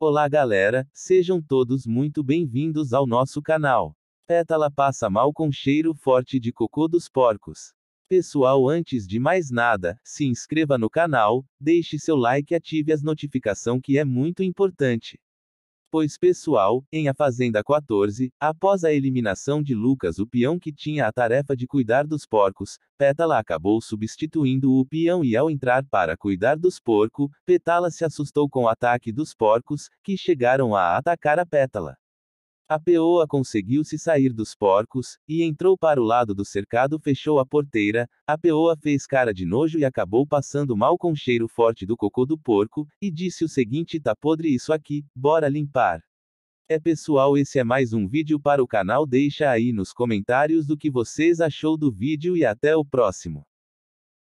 Olá galera, sejam todos muito bem-vindos ao nosso canal. Pétala passa mal com cheiro forte de cocô dos porcos. Pessoal, antes de mais nada, se inscreva no canal, deixe seu like e ative as notificações que é muito importante. Pois pessoal, em A Fazenda 14, após a eliminação de Lucas, o peão que tinha a tarefa de cuidar dos porcos, Pétala acabou substituindo o peão e ao entrar para cuidar dos porcos, Pétala se assustou com o ataque dos porcos, que chegaram a atacar a Pétala. A peoa conseguiu-se sair dos porcos, e entrou para o lado do cercado, fechou a porteira. A peoa fez cara de nojo e acabou passando mal com cheiro forte do cocô do porco, e disse o seguinte: tá podre isso aqui, bora limpar. É pessoal, esse é mais um vídeo para o canal. Deixa aí nos comentários do que vocês achou do vídeo e até o próximo.